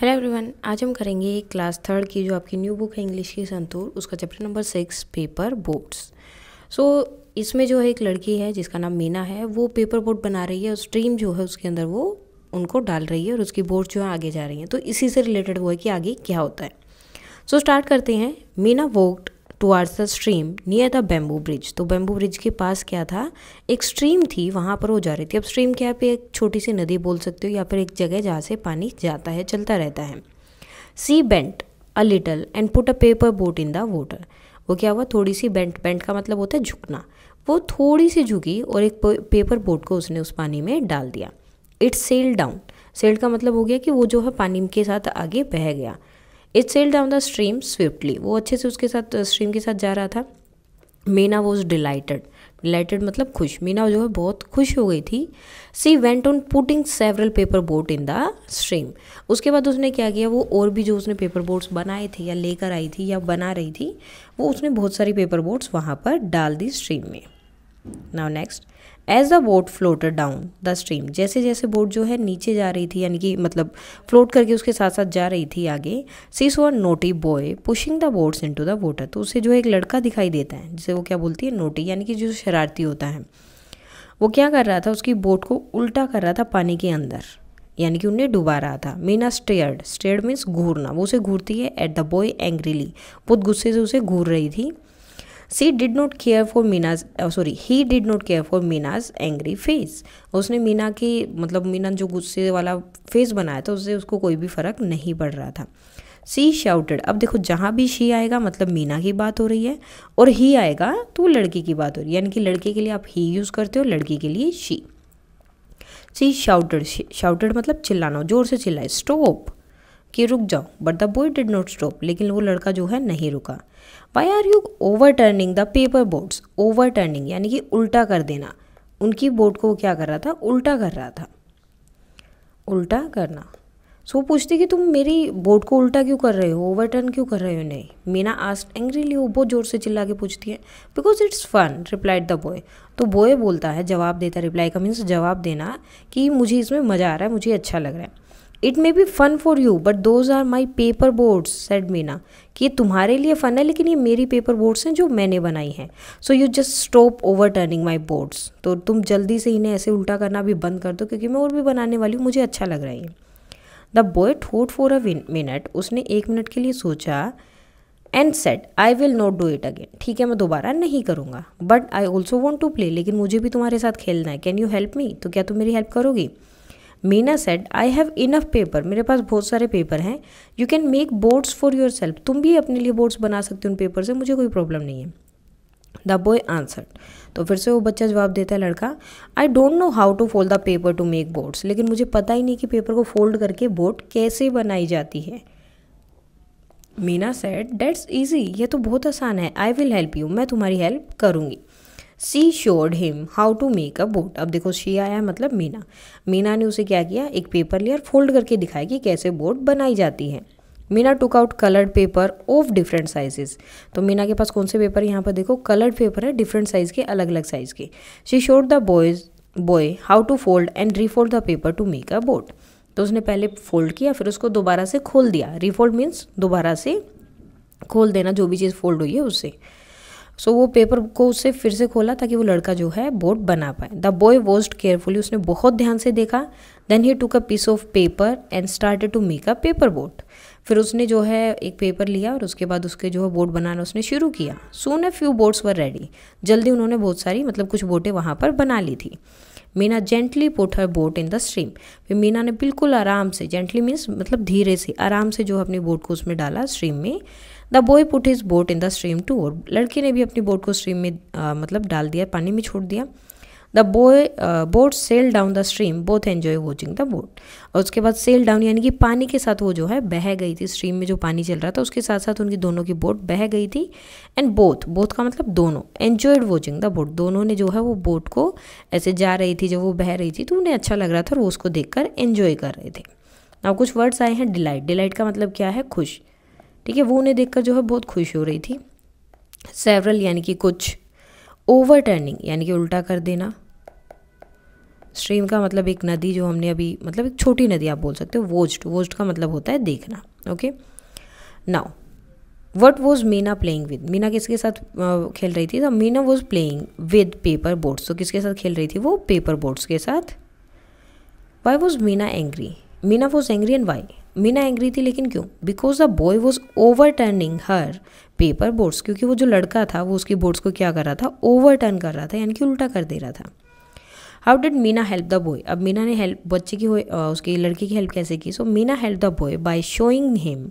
hello everyone आज हम करेंगे क्लास थर्ड की जो आपकी न्यू बुक है इंग्लिश की संतूर उसका chapter number six paper boats so so, इसमें जो है एक लड़की है जिसका नाम मीना है वो पेपर बोट बना रही है और स्ट्रीम जो है उसके अंदर वो उनको डाल रही है और उसकी बोट जो है आगे जा रही है तो इसी से रिलेटेड वो है कि आगे क्या होता है सो so, स्टार्ट करते हैं Meena went towards the stream near the bamboo bridge तो बेम्बू ब्रिज के पास क्या था एक स्ट्रीम थी वहाँ पर वो जा रही थी अब स्ट्रीम क्या पे एक छोटी सी नदी बोल सकते हो या फिर एक जगह जहाँ से पानी जाता है चलता रहता है she bent a little and put a paper boat in the water वो क्या हुआ थोड़ी सी बेंट बेंट का मतलब होता है झुकना वो थोड़ी सी झुकी और एक पेपर बोट को उसने उस पानी में डाल दिया इट्स सेल डाउन सेल का मतलब हो गया कि वो जो है पानी के साथ आगे बह गया it sail down the stream swiftly वो अच्छे से उसके साथ स्ट्रीम के साथ जा रहा था मीना वॉज डिलइटेड डिलइटेड मतलब खुश मीना जो है बहुत खुश हो गई थी she went on putting several paper boat in the stream उसके बाद उसने क्या किया वो और भी जो उसने पेपर बोट्स बनाए थे या लेकर आई थी या बना रही थी वो उसने बहुत सारी पेपर बोट्स वहाँ पर डाल दी स्ट्रीम में now next as the boat floated down the stream जैसे जैसे बोट जो है नीचे जा रही थी यानी कि मतलब फ्लोट करके उसके साथ साथ जा रही थी आगे she saw naughty boy pushing the boats into the water तो उसे जो एक लड़का दिखाई देता है जिसे वो क्या बोलती है नोटी यानी कि जो शरारती होता है वो क्या कर रहा था उसकी बोट को उल्टा कर रहा था पानी के अंदर यानी कि उन्हें डुबा रहा था मीना स्टेयर्ड स्टेयर्ड मीन्स घूरना वो उसे घूरती है एट द बॉय एंग्रीली बहुत गुस्से से उसे घूर रही थी she did not care for Meena's sorry he did not care for Meena's angry face उसने मीना की मतलब मीना जो गुस्से वाला फेस बनाया था उससे उसको कोई भी फ़र्क नहीं पड़ रहा था सी शाउटेड अब देखो जहाँ भी शी आएगा मतलब मीना की बात हो रही है और ही आएगा तो लड़की की बात हो रही है यानी कि लड़के के लिए आप ही यूज़ करते हो लड़की के लिए शी सी शाउटेड शाउटेड मतलब चिल्लाना जोर से चिल्लाए स्टॉप कि रुक जाओ but the boy did not stop लेकिन वो लड़का जो है नहीं रुका why are you over turning the paper boats over overturning यानी कि उल्टा कर देना उनकी बोट को क्या कर रहा था उल्टा कर रहा था उल्टा करना सो so, पूछती कि तुम मेरी बोट को उल्टा क्यों कर रहे हो ओवर टर्न क्यों कर रहे हो नहीं मीना आस्ट एंग्रीली वो बहुत जोर से चिल्ला के पूछती है because it's fun replied the boy तो बॉय बोलता है जवाब देता है रिप्लाई का मीन्स जवाब देना कि मुझे इसमें मज़ा आ रहा है मुझे अच्छा लग रहा है it may be fun for you but those are my paper boats said Meena कि ये तुम्हारे लिए फ़न है लेकिन ये मेरी पेपर बोर्ड्स हैं जो मैंने बनाई हैं so you just stop overturning my boats तो तुम जल्दी से इन्हें ऐसे उल्टा करना भी बंद कर दो क्योंकि मैं और भी बनाने वाली हूँ मुझे अच्छा लग रहा है the boy thought for a minute उसने एक मिनट के लिए सोचा and said I will not do it again ठीक है मैं दोबारा नहीं करूँगा but I also want to play लेकिन मुझे भी तुम्हारे साथ खेलना है कैन यू हेल्प मी तो क्या तुम मेरी हेल्प करोगी Meena said I have enough paper मेरे पास बहुत सारे पेपर हैं you can make boats for yourself तुम भी अपने लिए बोर्ड्स बना सकते हो उन पेपर से मुझे कोई प्रॉब्लम नहीं है द बॉय आंसर तो फिर से वो बच्चा जवाब देता है लड़का I don't know how to fold the paper to make boats लेकिन मुझे पता ही नहीं कि पेपर को फोल्ड करके बोर्ड कैसे बनाई जाती है मीना सेड डेट्स ईजी ये तो बहुत आसान है आई विल हेल्प यू मैं तुम्हारी हेल्प करूँगी she showed him how to make a boat अब देखो शी आया मतलब मीना मीना ने उसे क्या किया एक पेपर लिया और फोल्ड करके दिखाया कि कैसे बोट बनाई जाती है Meena took out coloured paper of different sizes तो मीना के पास कौन से पेपर यहाँ पर देखो कलर्ड पेपर है डिफरेंट साइज़ के अलग अलग साइज़ के she showed the boys boy how to fold and refold the paper to make a boat तो उसने पहले फोल्ड किया फिर उसको दोबारा से खोल दिया रीफोल्ड मीन्स दोबारा से खोल देना जो भी चीज़ फोल्ड हुई है उससे सो so, वो पेपर को उससे फिर से खोला ताकि वो लड़का जो है बोर्ड बना पाए द बॉय वॉस्ट केयरफुली उसने बहुत ध्यान से देखा then he took a piece of paper and started to make a paper boat फिर उसने जो है एक पेपर लिया और उसके बाद उसके जो है बोट बनाना उसने शुरू किया soon a few boats were ready जल्दी उन्होंने बहुत सारी मतलब कुछ बोटें वहाँ पर बना ली थी Meena gently put her boat in the stream फिर मीना ने बिल्कुल आराम से जेंटली मीन्स मतलब धीरे से आराम से जो अपनी बोट को उसमें डाला स्ट्रीम में the boy put his boat in the stream too और लड़के ने भी अपनी बोट को स्ट्रीम में आ, मतलब डाल दिया पानी में छोड़ दिया the boy boat sail down the stream both enjoy watching the boat और उसके बाद सेल डाउन यानी कि पानी के साथ वो जो है बह गई थी स्ट्रीम में जो पानी चल रहा था उसके साथ साथ उनकी दोनों की बोट बह गई थी एंड बोथ बोथ का मतलब दोनों एन्जॉयड वॉचिंग द बोट दोनों ने जो है वो बोट को ऐसे जा रही थी जब वो बह रही थी तो उन्हें अच्छा लग रहा था और वो उसको देख कर एन्जॉय कर रहे थे अब कुछ वर्ड्स आए हैं डिलाइट डिलाइट का मतलब क्या है खुश ठीक है वो उन्हें देखकर जो है बहुत खुश हो रही थी सेवरल यानी कि कुछ ओवर टर्निंग यानी कि उल्टा कर देना स्ट्रीम का मतलब एक नदी जो हमने अभी मतलब एक छोटी नदी आप बोल सकते हो वोस्ट वोस्ट का मतलब होता है देखना okay now what was Meena playing with Meena किसके साथ खेल रही थी तो Meena was playing with paper boats तो किसके साथ खेल रही थी वो पेपर बोट्स के साथ why was Meena angry Meena was angry and why Meena angry थी लेकिन क्यों because the boy was overturning her paper boats क्योंकि वो जो लड़का था वो उसकी बोर्ड्स को क्या कर रहा था ओवर टर्न कर रहा था यानी कि उल्टा कर दे रहा था how did Meena help the boy अब मीना ने हेल्प बच्चे की उसकी लड़की की हेल्प कैसे की so Meena help the boy by showing him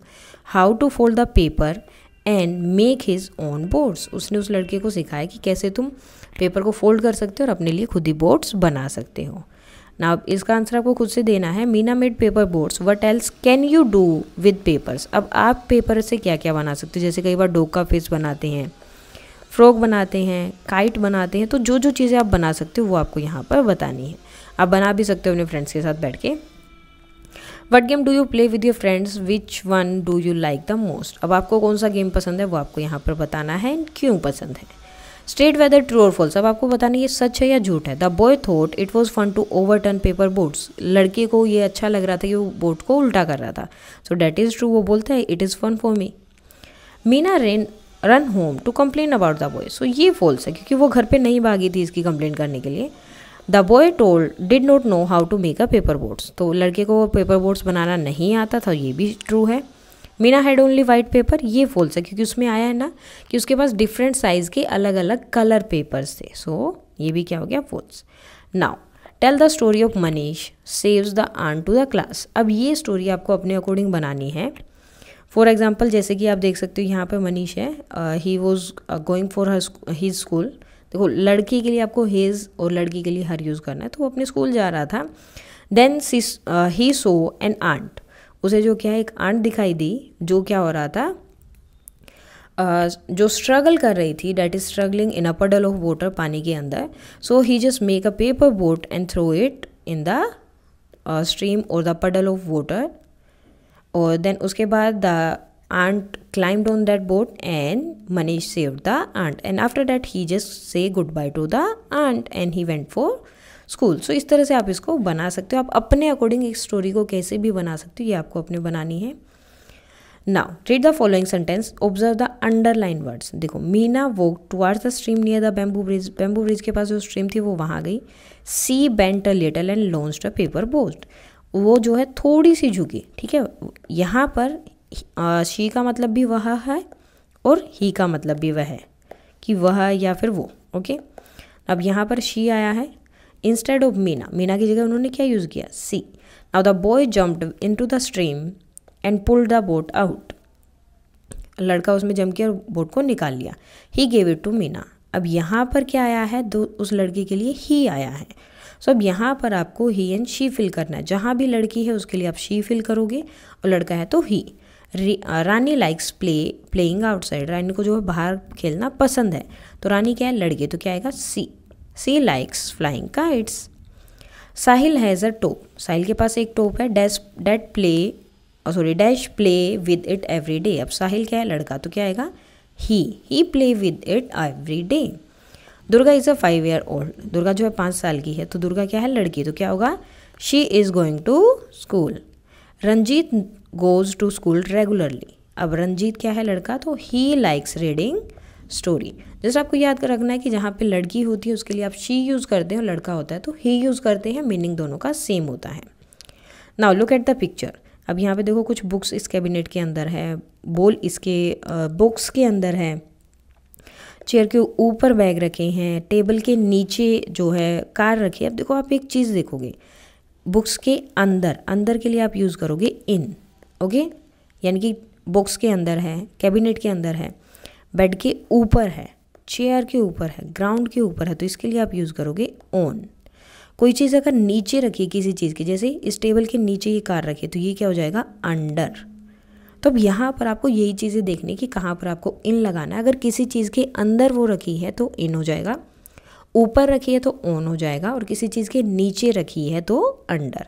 how to fold the paper and make his own boats उसने उस लड़के को सिखाया कि कैसे तुम पेपर को फोल्ड कर सकते हो और अपने लिए खुद ही बोर्ड्स बना सकते हो ना अब इसका आंसर आपको खुद से देना है Meena made paper boats what else can you do with papers अब आप पेपर से क्या क्या बना सकते हो जैसे कई बार डोका फेस बनाते हैं फ्रॉक बनाते हैं काइट बनाते हैं तो जो जो चीज़ें आप बना सकते हो वो आपको यहाँ पर बतानी है आप बना भी सकते हो अपने फ्रेंड्स के साथ बैठ के what game do you play with your friends which one do you like the most अब आपको कौन सा गेम पसंद है वो आपको यहाँ पर बताना है एंड क्यों पसंद है स्टेट वेदर ट्रू और फॉल्स अब आपको बताना ये सच है या झूठ है the boy thought it was fun to overturn paper boats लड़के को ये अच्छा लग रहा था कि वो बोट को उल्टा कर रहा था सो डैट इज़ ट्रू वो बोलते हैं it is fun for me Meena ran run home to complain about the boy so ये फॉल्स है क्योंकि वो घर पर नहीं भागी थी इसकी कंप्लेन करने के लिए the boy told did not know how to make a paper boats तो लड़के को पेपर बोट्स बनाना नहीं आता था ये भी ट्रू है Meena had only white paper ये फोल्स है क्योंकि उसमें आया है ना कि उसके पास डिफरेंट साइज़ के अलग अलग कलर पेपर्स थे सो so, ये भी क्या हो गया false now tell the story of Manish saves the ant to the class अब ये स्टोरी आपको अपने अकॉर्डिंग बनानी है फॉर एग्जाम्पल जैसे कि आप देख सकते हो यहाँ पर मनीष है he was going for her his school देखो लड़की के लिए आपको हेज़ और लड़की के लिए हर यूज़ करना है तो वो अपने स्कूल जा रहा था then he saw an ant उसे जो क्या एक आंट दिखाई दी जो क्या हो रहा था जो स्ट्रगल कर रही थी that is struggling in a puddle of water पानी के अंदर so he just make a paper boat and throw it in the stream और द पडल ऑफ वाटर और देन उसके बाद the ant aunt on that boat and Manish save the ant and after that he just say goodbye to the ant and he went for school so इस तरह से आप इसको बना सकते हो आप अपने अकॉर्डिंग एक स्टोरी को कैसे भी बना सकते हो ये आपको अपने बनानी है now read the following sentence observe the underline words देखो मीना वो towards the stream near the bamboo bridge bamboo bridge के पास जो स्ट्रीम थी वो वहाँ गई she bent a little and launch a paper boat वो जो है थोड़ी सी झुकी ठीक है यहाँ पर शी का मतलब भी वह है और ही का मतलब भी वह है कि वह या फिर वो ओके अब यहाँ पर शी आया है इंस्टेड ऑफ मीना मीना की जगह उन्होंने क्या यूज़ किया see now the boy jumped into the stream and pull the boat out लड़का उसमें जम के और बोट को निकाल लिया he gave it to Meena अब यहाँ पर क्या आया है दो उस लड़के के लिए ही आया है सो so, अब यहाँ पर आपको ही एंड शी फिल करना है जहाँ भी लड़की है उसके लिए आप शी फिल करोगे और लड़का है तो he Rani likes play playing outside Rani को जो है बाहर खेलना पसंद है तो रानी क्या है लड़के तो क्या आएगा she she likes flying kites Sahil has a top Sahil के पास एक टोप है dash date play sorry dash play with it every day अब साहिल क्या है लड़का तो क्या आएगा he he play with it every day Durga is a five year old Durga जो है पाँच साल की है तो दुर्गा क्या है लड़की तो क्या होगा she is going to school Ranjit goes to school regularly अब रंजीत क्या है लड़का तो ही लाइक्स रीडिंग स्टोरी जैसे आपको याद कर रखना है कि जहाँ पे लड़की होती है उसके लिए आप शी यूज़ करते हैं और लड़का होता है तो ही यूज़ करते हैं मीनिंग दोनों का सेम होता है now look at the picture अब यहाँ पे देखो कुछ बुक्स इस कैबिनेट के अंदर है बोल इसके बुक्स के अंदर है चेयर के ऊपर बैग रखे हैं टेबल के नीचे जो है कार रखी है अब देखो आप एक चीज़ देखोगे बुक्स के अंदर अंदर के लिए आप यूज़ करोगे इन ओके यानी कि बुक्स के अंदर है कैबिनेट के अंदर है बेड के ऊपर है चेयर के ऊपर है ग्राउंड के ऊपर है तो इसके लिए आप यूज़ करोगे ऑन कोई चीज़ अगर नीचे रखिए किसी चीज़ की जैसे इस टेबल के नीचे ये कार रखिए तो ये क्या हो जाएगा अंडर तो अब यहाँ पर आपको यही चीज़ें देखने कि कहाँ पर आपको इन लगाना है अगर किसी चीज़ के अंदर वो रखी है तो इन हो जाएगा ऊपर रखी है तो ऑन हो जाएगा और किसी चीज़ के नीचे रखी है तो under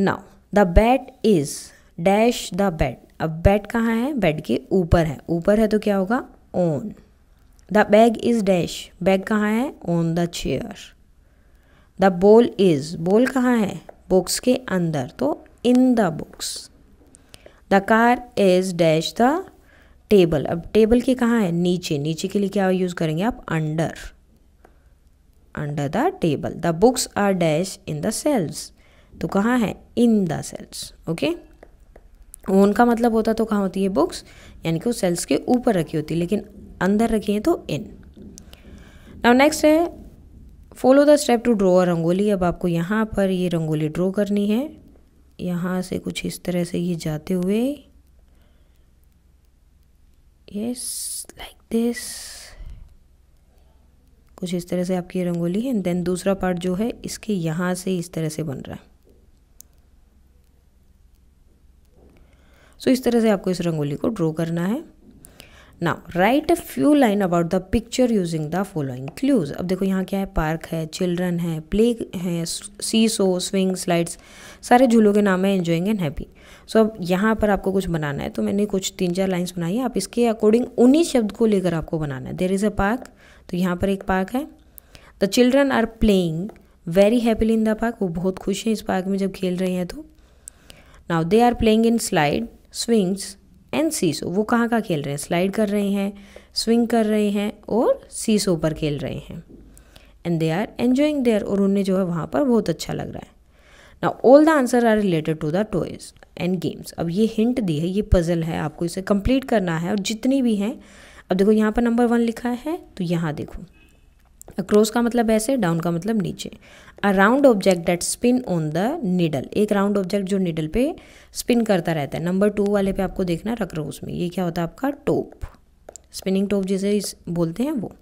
now the bed is dash the bed अब बेड कहाँ है बेड के ऊपर है ऊपर है तो क्या होगा on the bag is dash bag कहाँ है on the chair the ball is ball कहाँ है बॉक्स के अंदर तो in the box the car is dash the table अब टेबल के कहाँ है नीचे नीचे के लिए क्या यूज़ करेंगे आप under under the table the books are dash in the shelves तो कहाँ है in the shelves okay on का मतलब होता तो कहाँ होती है बुक्स यानी कि वो सेल्स के ऊपर रखी होती लेकिन अंदर रखें तो इन नाउ नेक्स्ट है follow the step to draw a rangoli अब आपको यहाँ पर ये रंगोली ड्रॉ करनी है यहाँ से कुछ इस तरह से ये जाते हुए यस लाइक दिस कुछ इस तरह से आपकी रंगोली है देन दूसरा पार्ट जो है इसके यहाँ से इस तरह से बन रहा है सो so, इस तरह से आपको इस रंगोली को ड्रॉ करना है now write a few line about the picture using the following clues अब देखो यहाँ क्या है पार्क है चिल्ड्रन है प्ले है सी सो स्विंग स्लाइड्स सारे झूलों के नाम है एंजॉइंग एंड हैप्पी सो अब यहाँ पर आपको कुछ बनाना है तो मैंने कुछ तीन चार लाइन्स बनाई आप इसके अकॉर्डिंग उन्हीं शब्द को लेकर आपको बनाना है देर इज़ अ पार्क तो यहाँ पर एक पार्क है the children are playing very happy in the park वो बहुत खुश हैं इस पार्क में जब खेल रहे हैं तो now they are playing in slide swings and seesaw वो कहाँ कहाँ खेल रहे हैं स्लाइड कर रहे हैं स्विंग कर रहे हैं और सीसो पर खेल रहे हैं and they are enjoying there और उन्हें जो है वहाँ पर बहुत अच्छा लग रहा है ना all the answer are related to the toys and games अब ये हिंट दी है ये पजल है आपको इसे कंप्लीट करना है और जितनी भी हैं अब देखो यहाँ पर नंबर वन लिखा है तो यहाँ देखो अक्रॉस का मतलब ऐसे डाउन का मतलब नीचे a round object that spin on the needle एक राउंड ऑब्जेक्ट जो निडल पे स्पिन करता रहता है नंबर टू वाले पे आपको देखना है अक्रॉस में ये क्या होता है आपका टोप स्पिनिंग टोप जिसे बोलते हैं वो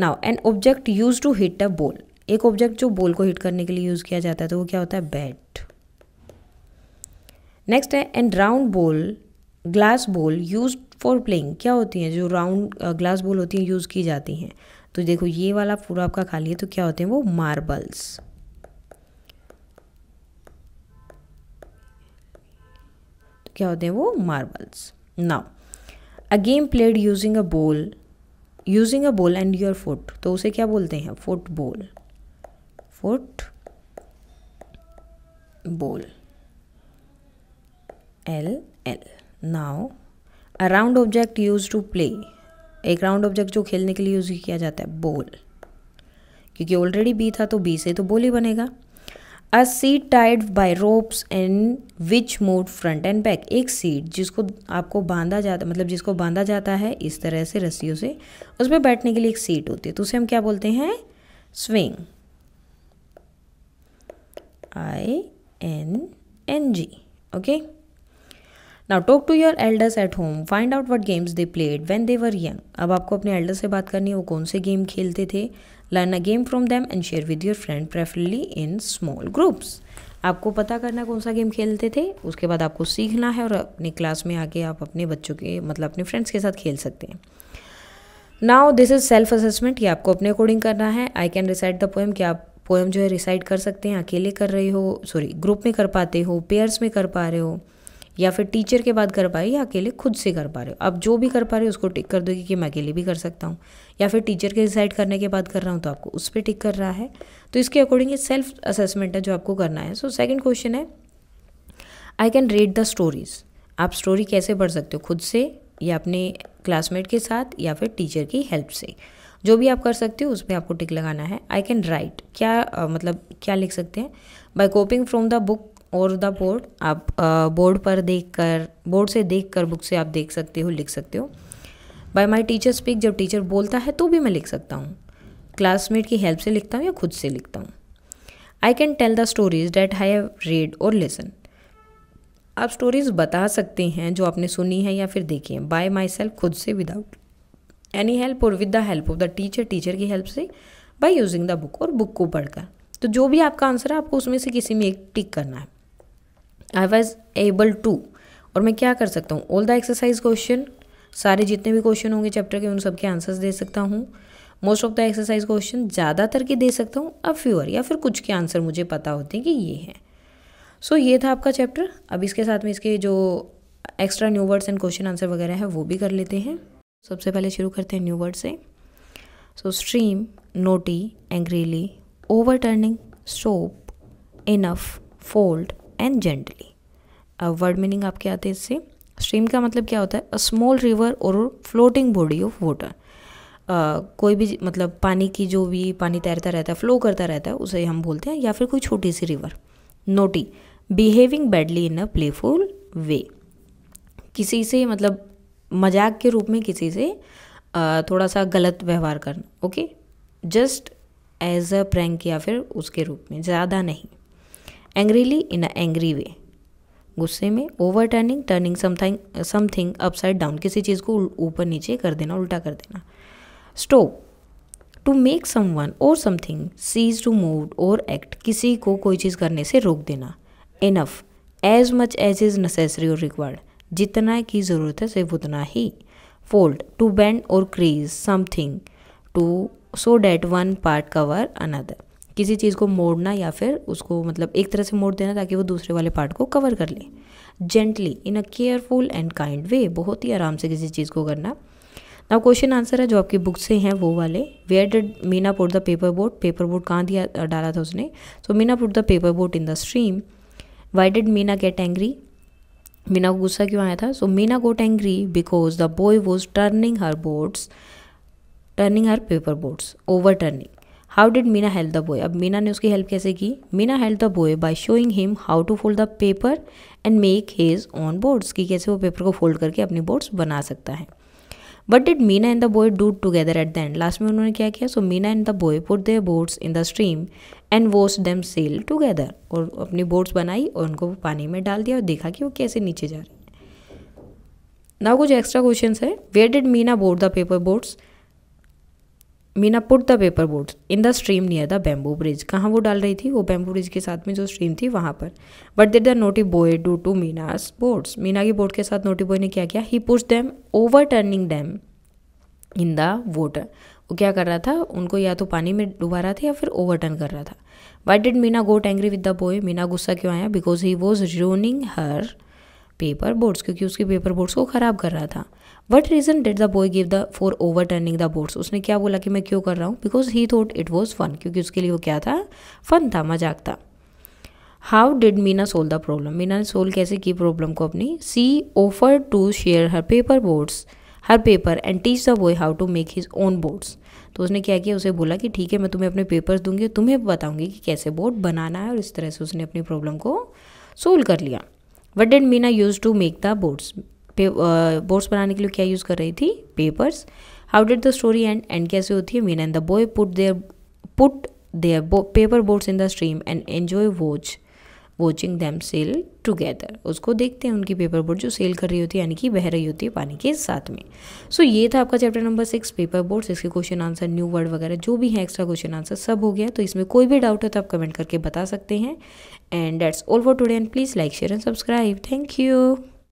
now an object use to hit a ball एक ऑब्जेक्ट जो बॉल को हिट करने के लिए यूज़ किया जाता है तो वो क्या होता है बैट नेक्स्ट है and round ball glass ball use for playing क्या होती हैं जो राउंड ग्लास बॉल होती हैं यूज़ की जाती हैं तो देखो ये वाला पूरा आपका खाली है तो क्या होते हैं वो मार्बल्स तो क्या होते हैं वो marbles now a game played using a ball using a बोल एंड योर फुट तो उसे क्या बोलते हैं foot football football L L now a round object use to play एक राउंड ऑब्जेक्ट जो खेलने के लिए यूज़ किया जाता है बोल क्योंकि ऑलरेडी बी था तो बी से तो बोल ही बनेगा a seat tied by ropes and which moves front and back एक सीट जिसको आपको बांधा जाता मतलब जिसको बांधा जाता है इस तरह से रस्सियों से उस पर बैठने के लिए एक सीट होती है तो उसे हम क्या बोलते हैं swing I N N G okay now talk to your elders at home find out what games they played when they were young अब आपको अपने एल्डर से बात करनी है वो कौन से गेम खेलते थे learn a game from them and share with your friend preferably in small groups आपको पता करना कौन सा गेम खेलते थे उसके बाद आपको सीखना है और अपनी क्लास में आके आप अपने बच्चों के मतलब अपने फ्रेंड्स के साथ खेल सकते हैं now this is self assessment ये आपको अपने अकॉर्डिंग करना है I can recite the poem कि आप पोएम जो है रिसाइड कर सकते हैं अकेले कर रहे हो सॉरी ग्रुप में कर पाते हो पेयर्स में कर पा रहे हो या फिर टीचर के बाद कर पा रहे हो या अकेले खुद से कर पा रहे हो आप जो भी कर पा रहे हो उसको टिक कर दोगे कि मैं अकेले भी कर सकता हूँ या फिर टीचर के डिसाइड करने के बाद कर रहा हूँ तो आपको उस पर टिक कर रहा है तो इसके अकॉर्डिंग ये सेल्फ असेसमेंट है जो आपको करना है सो सेकेंड क्वेश्चन है I can read the stories आप स्टोरी कैसे पढ़ सकते हो खुद से या अपने क्लासमेट के साथ या फिर टीचर की हेल्प से जो भी आप कर सकते हो उसमें आपको टिक लगाना है आई कैन राइट क्या आ, मतलब क्या लिख सकते हैं by copying from the book और द बोर्ड आप बोर्ड पर देख कर बोर्ड से देख कर बुक से आप देख सकते हो लिख सकते हो बाय माई टीचर स्पीक जब टीचर बोलता है तो भी मैं लिख सकता हूँ क्लासमेट की हेल्प से लिखता हूँ या खुद से लिखता हूँ I can tell the stories that I have read और लिसन आप स्टोरीज बता सकते हैं जो आपने सुनी है या फिर देखी है बाय माई सेल्फ खुद से विदाउट एनी हेल्प और with the help of the teacher teacher की हेल्प से बाय यूजिंग द बुक और बुक को पढ़कर तो जो भी आपका आंसर है आपको उसमें से किसी में एक टिक करना है आई वॉज एबल टू और मैं क्या कर सकता हूँ ऑल द एक्सरसाइज क्वेश्चन सारे जितने भी क्वेश्चन होंगे चैप्टर के उन सबके आंसर्स दे सकता हूँ most of the exercise question ज़्यादातर के दे सकता हूँ अब फ्यूअर या फिर कुछ के आंसर मुझे पता होते हैं कि ये हैं सो so, ये था आपका चैप्टर अब इसके साथ में इसके जो extra new words and question answer वगैरह है वो भी कर लेते हैं सबसे पहले शुरू करते हैं न्यू वर्ड से so stream naughty angrily over turning stop enough fold and gently word meaning आपके आते हैं इससे स्ट्रीम का मतलब क्या होता है अ स्मॉल रिवर और फ्लोटिंग बॉडी ऑफ वाटर कोई भी मतलब पानी की जो भी पानी तैरता रहता है फ्लो करता रहता है उसे हम बोलते हैं या फिर कोई छोटी सी river naughty behaving badly in a playful way किसी से मतलब मजाक के रूप में किसी से uh, थोड़ा सा गलत व्यवहार करना okay just as a prank या फिर उसके रूप में ज़्यादा नहीं एंग्रीली इन अ एंग्री वे गुस्से में over turning turning something something upside down किसी चीज़ को ऊपर नीचे कर देना उल्टा कर देना stop to make someone और समथिंग सीज टू मूव और एक्ट किसी को कोई चीज़ करने से रोक देना enough as much as is necessary और रिक्वायर्ड जितना की ज़रूरत है सिर्फ उतना ही फोल्ड टू बेंड और crease something to so that one part cover another किसी चीज़ को मोड़ना या फिर उसको मतलब एक तरह से मोड़ देना ताकि वो दूसरे वाले पार्ट को कवर कर ले gently in a careful and kind way बहुत ही आराम से किसी चीज़ को करना ना क्वेश्चन आंसर है जो आपकी बुक से हैं वो वाले where did Meena put the paper boat paper boat कहाँ दिया डाला था उसने so Meena put the paper boat in the stream why did Meena get angry Meena को गुस्सा क्यों आया था so Meena got angry because the boy was turning her boats turning her paper boats over turning how did Meena help the boy अब मीना ने उसकी help कैसे की Meena help the boy by showing him how to fold the paper and make his own boats कि कैसे वो paper को fold करके अपनी बोर्ड्स बना सकता है but did Meena and the boy do together at the end last में उन्होंने क्या किया so Meena and the boy put their boats in the stream and watched them sail together और अपनी बोर्ड्स बनाई और उनको पानी में डाल दिया और देखा कि वो कैसे नीचे जा रहे हैं ना कुछ एक्स्ट्रा क्वेश्चन है where did Meena board the paper boats Meena put the paper boat in the stream near the bamboo bridge कहाँ वो डाल रही थी वो बैम्बू ब्रिज के साथ में जो स्ट्रीम थी वहाँ पर but they the naughty boy do to Meena's boats Meena की बोर्ड के साथ नोटी बॉय ने क्या किया he push them over turning them in the water वो क्या कर रहा था उनको या तो पानी में डुबा रहा था या फिर ओवरटर्न कर रहा था why did Meena got angry with the boy Meena गुस्सा क्यों आया because he was ruining her paper boats क्योंकि उसके पेपर बोर्ड्स को ख़राब कर रहा था what reason did the boy give the for over turning the boats उसने क्या बोला कि मैं क्यों कर रहा हूँ because he thought it was fun क्योंकि उसके लिए वो क्या था फन था मजाक था how did Meena solve the problem Meena ने सोल्व कैसे की प्रॉब्लम को अपनी she offer to share her paper boats her paper and teach the boy how to make his own boats तो उसने क्या किया उसे बोला कि ठीक है मैं तुम्हें अपने पेपर्स दूंगी तुम्हें बताऊंगी कि कैसे बोर्ड बनाना है और इस तरह से उसने अपनी प्रॉब्लम को सोल्व कर लिया what did Meena use to make the boats boats बनाने के लिए क्या यूज़ कर रही थी papers how did the story end end कैसे होती है Meena and the boy put their put their paper boats in the stream and enjoy watch watching them sail together उसको देखते हैं उनकी पेपर बोर्ड जो सेल कर रही होती है यानी कि बह रही होती है पानी के साथ में सो so, ये था आपका chapter number six paper boats इसके क्वेश्चन आंसर न्यू वर्ड वगैरह जो भी है एक्स्ट्रा क्वेश्चन आंसर सब हो गया तो इसमें कोई भी डाउट है तो आप कमेंट करके बता सकते हैं and that's all for today and please like share and subscribe thank you